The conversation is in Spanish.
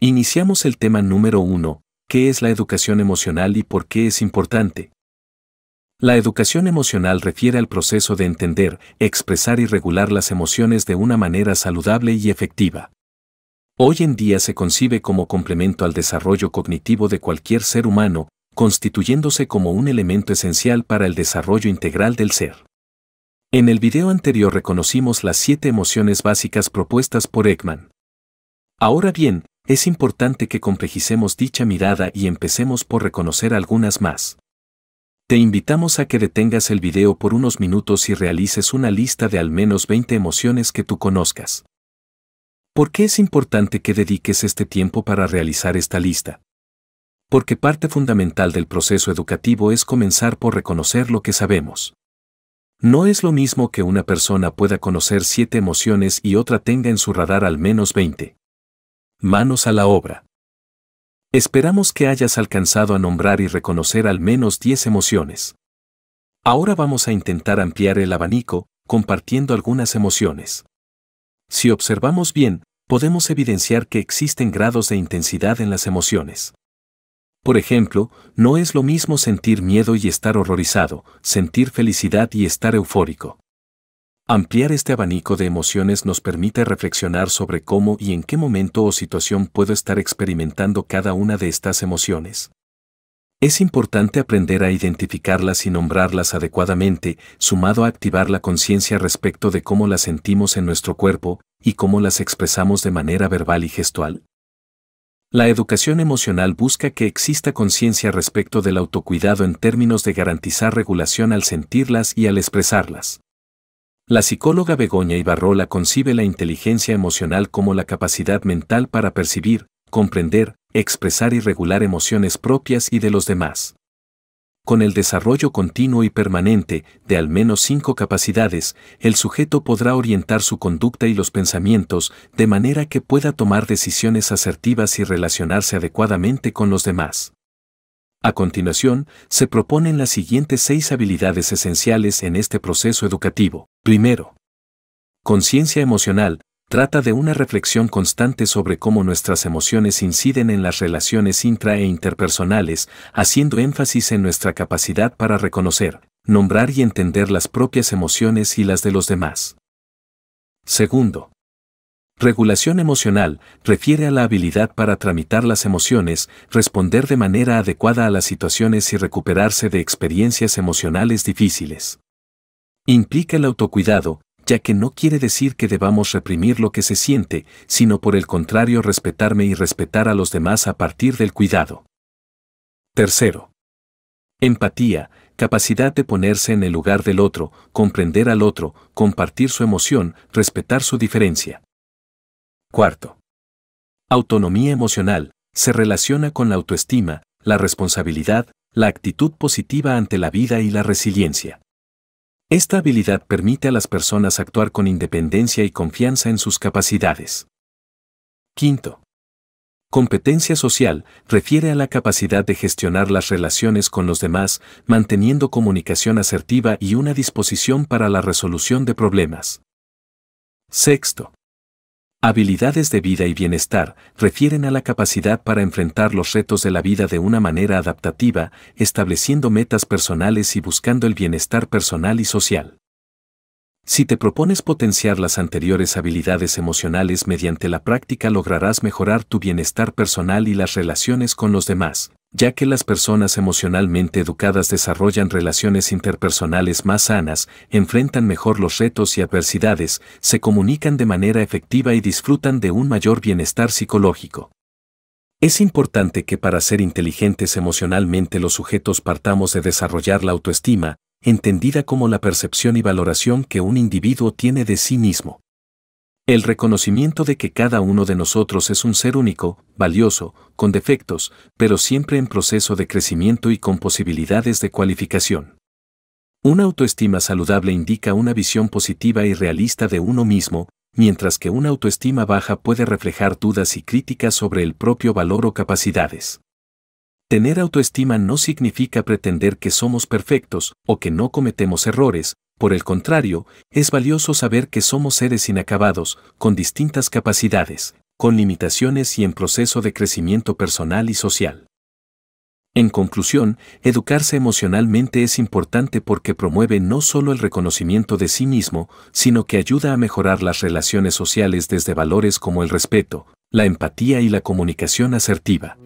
Iniciamos el tema número uno, ¿qué es la educación emocional y por qué es importante? La educación emocional refiere al proceso de entender, expresar y regular las emociones de una manera saludable y efectiva. Hoy en día se concibe como complemento al desarrollo cognitivo de cualquier ser humano, constituyéndose como un elemento esencial para el desarrollo integral del ser. En el video anterior reconocimos las siete emociones básicas propuestas por Ekman. Ahora bien, es importante que complejicemos dicha mirada y empecemos por reconocer algunas más. Te invitamos a que detengas el video por unos minutos y realices una lista de al menos 20 emociones que tú conozcas. ¿Por qué es importante que dediques este tiempo para realizar esta lista? Porque parte fundamental del proceso educativo es comenzar por reconocer lo que sabemos. No es lo mismo que una persona pueda conocer siete emociones y otra tenga en su radar al menos 20. Manos a la obra. Esperamos que hayas alcanzado a nombrar y reconocer al menos 10 emociones. Ahora vamos a intentar ampliar el abanico, compartiendo algunas emociones. Si observamos bien, podemos evidenciar que existen grados de intensidad en las emociones. Por ejemplo, no es lo mismo sentir miedo y estar horrorizado, sentir felicidad y estar eufórico. Ampliar este abanico de emociones nos permite reflexionar sobre cómo y en qué momento o situación puedo estar experimentando cada una de estas emociones. Es importante aprender a identificarlas y nombrarlas adecuadamente, sumado a activar la conciencia respecto de cómo las sentimos en nuestro cuerpo y cómo las expresamos de manera verbal y gestual. La educación emocional busca que exista conciencia respecto del autocuidado en términos de garantizar regulación al sentirlas y al expresarlas. La psicóloga Begoña Ibarrola concibe la inteligencia emocional como la capacidad mental para percibir, comprender, expresar y regular emociones propias y de los demás. Con el desarrollo continuo y permanente de al menos cinco capacidades, el sujeto podrá orientar su conducta y los pensamientos de manera que pueda tomar decisiones asertivas y relacionarse adecuadamente con los demás. A continuación, se proponen las siguientes seis habilidades esenciales en este proceso educativo. Primero, conciencia emocional. Trata de una reflexión constante sobre cómo nuestras emociones inciden en las relaciones intra e interpersonales, haciendo énfasis en nuestra capacidad para reconocer, nombrar y entender las propias emociones y las de los demás. Segundo, Regulación emocional refiere a la habilidad para tramitar las emociones, responder de manera adecuada a las situaciones y recuperarse de experiencias emocionales difíciles. Implica el autocuidado, ya que no quiere decir que debamos reprimir lo que se siente, sino por el contrario respetarme y respetar a los demás a partir del cuidado. Tercero. Empatía, capacidad de ponerse en el lugar del otro, comprender al otro, compartir su emoción, respetar su diferencia. Cuarto. Autonomía emocional se relaciona con la autoestima, la responsabilidad, la actitud positiva ante la vida y la resiliencia. Esta habilidad permite a las personas actuar con independencia y confianza en sus capacidades. Quinto. Competencia social refiere a la capacidad de gestionar las relaciones con los demás, manteniendo comunicación asertiva y una disposición para la resolución de problemas. Sexto. Habilidades de vida y bienestar refieren a la capacidad para enfrentar los retos de la vida de una manera adaptativa, estableciendo metas personales y buscando el bienestar personal y social. Si te propones potenciar las anteriores habilidades emocionales mediante la práctica lograrás mejorar tu bienestar personal y las relaciones con los demás, ya que las personas emocionalmente educadas desarrollan relaciones interpersonales más sanas, enfrentan mejor los retos y adversidades, se comunican de manera efectiva y disfrutan de un mayor bienestar psicológico. Es importante que para ser inteligentes emocionalmente los sujetos partamos de desarrollar la autoestima, entendida como la percepción y valoración que un individuo tiene de sí mismo. El reconocimiento de que cada uno de nosotros es un ser único, valioso, con defectos, pero siempre en proceso de crecimiento y con posibilidades de cualificación. Una autoestima saludable indica una visión positiva y realista de uno mismo, mientras que una autoestima baja puede reflejar dudas y críticas sobre el propio valor o capacidades. Tener autoestima no significa pretender que somos perfectos o que no cometemos errores, por el contrario, es valioso saber que somos seres inacabados, con distintas capacidades, con limitaciones y en proceso de crecimiento personal y social. En conclusión, educarse emocionalmente es importante porque promueve no solo el reconocimiento de sí mismo, sino que ayuda a mejorar las relaciones sociales desde valores como el respeto, la empatía y la comunicación asertiva.